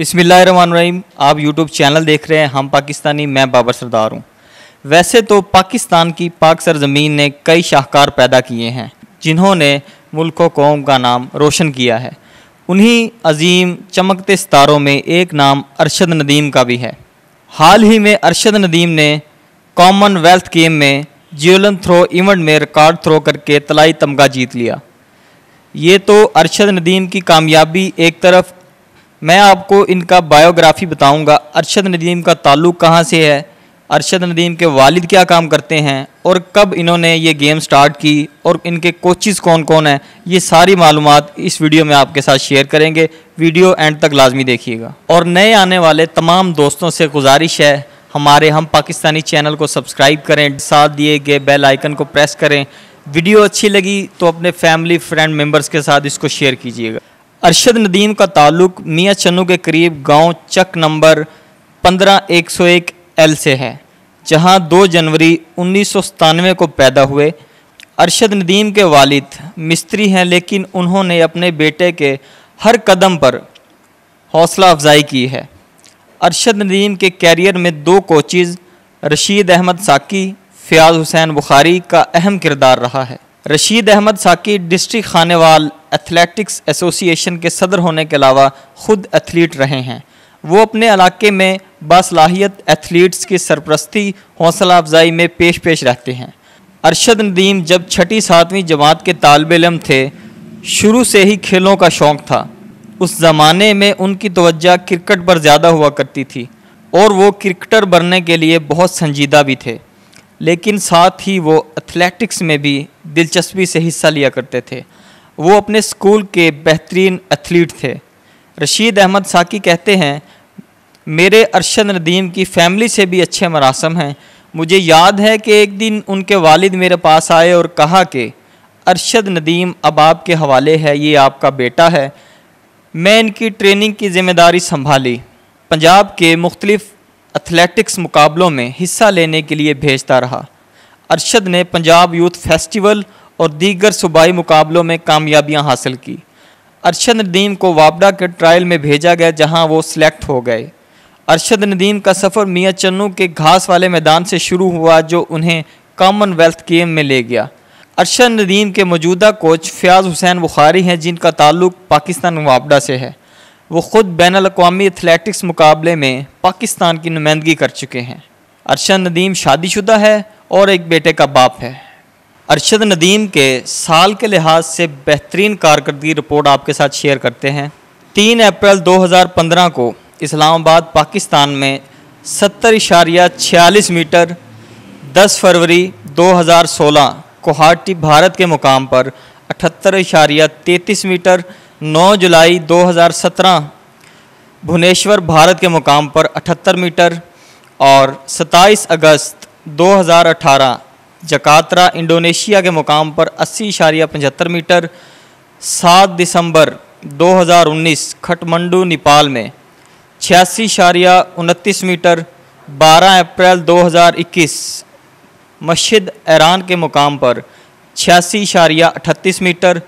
रहीम आप YouTube channel देख रहे हैं हम पाकिस्तानी मैं बाबर सरदार हूँ वैसे तो पाकिस्तान की पाक सरजमीन ने कई शाहकार पैदा किए हैं जिन्होंने मुल्क कौम का नाम रोशन किया है उन्हीं अजीम चमकते सितारों में एक नाम अरशद नदीम का भी है हाल ही में अरशद नदीम ने कॉमनवेल्थ गेम में जियोलन थ्रो इवेंट में रिकॉर्ड थ्रो करके तलाई तमगा जीत लिया ये तो अरशद नदीम की कामयाबी एक तरफ मैं आपको इनका बायोग्राफी बताऊंगा अरशद नदीम का ताल्लुक कहाँ से है अरशद नदीम के वालिद क्या काम करते हैं और कब इन्होंने ये गेम स्टार्ट की और इनके कोचिज़ कौन कौन हैं ये सारी मालूम इस वीडियो में आपके साथ शेयर करेंगे वीडियो एंड तक लाजमी देखिएगा और नए आने वाले तमाम दोस्तों से गुजारिश है हमारे हम पाकिस्तानी चैनल को सब्सक्राइब करें साथ दिए गए बेल आइकन को प्रेस करें वीडियो अच्छी लगी तो अपने फैमिली फ्रेंड मेम्बर्स के साथ इसको शेयर कीजिएगा अरशद नदीम का ताल्लुक मियाँ चन्नू के करीब गांव चक नंबर पंद्रह एक सौ एक एल से है जहां 2 जनवरी उन्नीस को पैदा हुए अरशद नदीम के वालिद मिस्त्री हैं लेकिन उन्होंने अपने बेटे के हर कदम पर हौसला अफजाई की है अरशद नदीम के कैरियर में दो कोचिज़ रशीद अहमद साकी फ़याज़ हुसैन बुखारी का अहम किरदार रहा है रशीद अहमद साकी डिस्ट्रिक्ट खानेवाल एथलेटिक्स एसोसिएशन के सदर होने के अलावा ख़ुद एथलीट रहे हैं वो अपने इलाके में बासलाहियत एथलीट्स की सरपरस्ती हौसला अफजाई में पेश पेश रहते हैं अरशद नदीम जब छठी सातवीं जमात के तालब इलम थे शुरू से ही खेलों का शौक़ था उस ज़माने में उनकी तोज्जा क्रिकेट पर ज़्यादा हुआ करती थी और वो क्रिकेटर बनने के लिए बहुत संजीदा भी थे लेकिन साथ ही वो एथलेटिक्स में भी दिलचस्पी से हिस्सा लिया करते थे वो अपने स्कूल के बेहतरीन एथलीट थे रशीद अहमद साकी कहते हैं मेरे अरशद नदीम की फैमिली से भी अच्छे मरासम हैं मुझे याद है कि एक दिन उनके वालिद मेरे पास आए और कहा कि अरशद नदीम अब आपके हवाले है ये आपका बेटा है मैं इनकी ट्रेनिंग की ज़िम्मेदारी संभाली पंजाब के मुख्तलिफ़ एथलेटिक्स मुकाबलों में हिस्सा लेने के लिए भेजता रहा अरशद ने पंजाब यूथ फेस्टिवल और दीगर सूबाई मुकाबलों में कामयाबियां हासिल की अरशद नदीम को वापडा के ट्रायल में भेजा गया जहां वो सिलेक्ट हो गए अरशद नदीम का सफ़र मियाँ चन्नू के घास वाले मैदान से शुरू हुआ जो उन्हें कॉमनवेल्थ गेम में ले गया अरशद नदीम के मौजूदा कोच फयाज हुसैन बुखारी हैं जिनका ताल्लुक पाकिस्तान वापडा से है वो ख़ुद बैन अवी एथलेटिक्स मुकाबले में पाकिस्तान की नुमाइंदगी कर चुके हैं अरशद नदीम शादीशुदा है और एक बेटे का बाप है अरशद नदीम के साल के लिहाज से बेहतरीन कारकर्दगी रिपोर्ट आपके साथ शेयर करते हैं तीन अप्रैल 2015 को इस्लामाबाद पाकिस्तान में सत्तर इशारिया छियालीस मीटर 10 फरवरी 2016 कोहाटी भारत के मुकाम पर अठहत्तर इशारिया तैतीस मीटर 9 जुलाई 2017 भुवनेश्वर भारत के मुकाम पर 78 मीटर और 27 अगस्त 2018 जकात्रा इंडोनेशिया के मुकाम पर अस्सी इशारिया पचहत्तर मीटर 7 दिसंबर 2019 खटमंडू नेपाल में छियासी इशारिया उनतीस मीटर 12 अप्रैल 2021 मस्जिद ईरान के मुकाम पर छियासी इशारिया अठतीस मीटर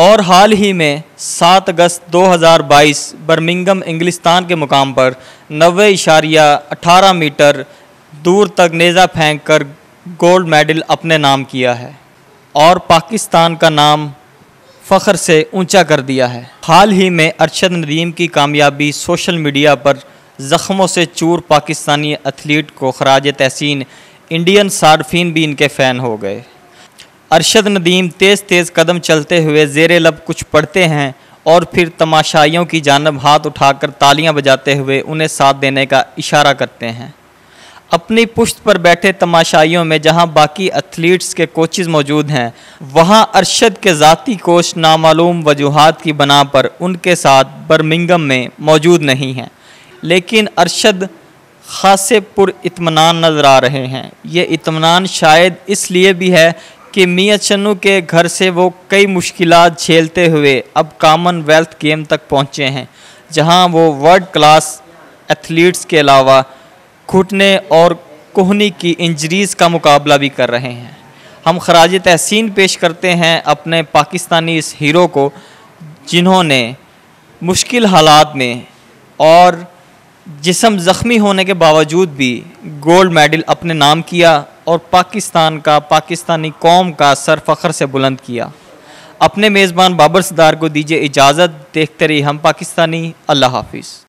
और हाल ही में 7 अगस्त 2022 बर्मिंगम इंग्लिस्तान के मुकाम पर नबे इशारिया अठारह मीटर दूर तक नेज़ा फेंक कर गोल्ड मेडल अपने नाम किया है और पाकिस्तान का नाम फ़ख्र से ऊंचा कर दिया है हाल ही में अरशद नदीम की कामयाबी सोशल मीडिया पर ज़ख्मों से चूर पाकिस्तानी एथलीट को खराज तहसीन इंडियन सार्फिन भी इनके फ़ैन हो गए अरशद नदीम तेज़ तेज़ कदम चलते हुए जेर लब कुछ पढ़ते हैं और फिर तमाशाइयों की जानब हाथ उठाकर तालियां बजाते हुए उन्हें साथ देने का इशारा करते हैं अपनी पुश्त पर बैठे तमाशाइयों में जहां बाकी एथलीट्स के कोचेज़ मौजूद हैं वहां अरशद के ज़ाती कोच नामालूम वजूहत की बना पर उनके साथ बर्मिंगम में मौजूद नहीं हैं लेकिन अरशद खासे पुर इतमान नज़र आ रहे हैं ये इतमान शायद इसलिए भी है कि मियाँ चन्नू के घर से वो कई मुश्किल झेलते हुए अब कामनवेल्थ गेम तक पहुँचे हैं जहाँ वो वर्ल्ड क्लास एथलीट्स के अलावा घुटने और कोहनी की इंजरीज़ का मुकाबला भी कर रहे हैं हम खराज तहसीन पेश करते हैं अपने पाकिस्तानी इस हीरो को जिन्होंने मुश्किल हालात में और जिसम ज़ख्मी होने के बावजूद भी गोल्ड मेडल अपने नाम किया और पाकिस्तान का पाकिस्तानी कौम का सर फ़ख्र से बुलंद किया अपने मेज़बान बाबर सदार को दीजिए इजाज़त देखते रहिए हम पाकिस्तानी अल्लाह हाफिज़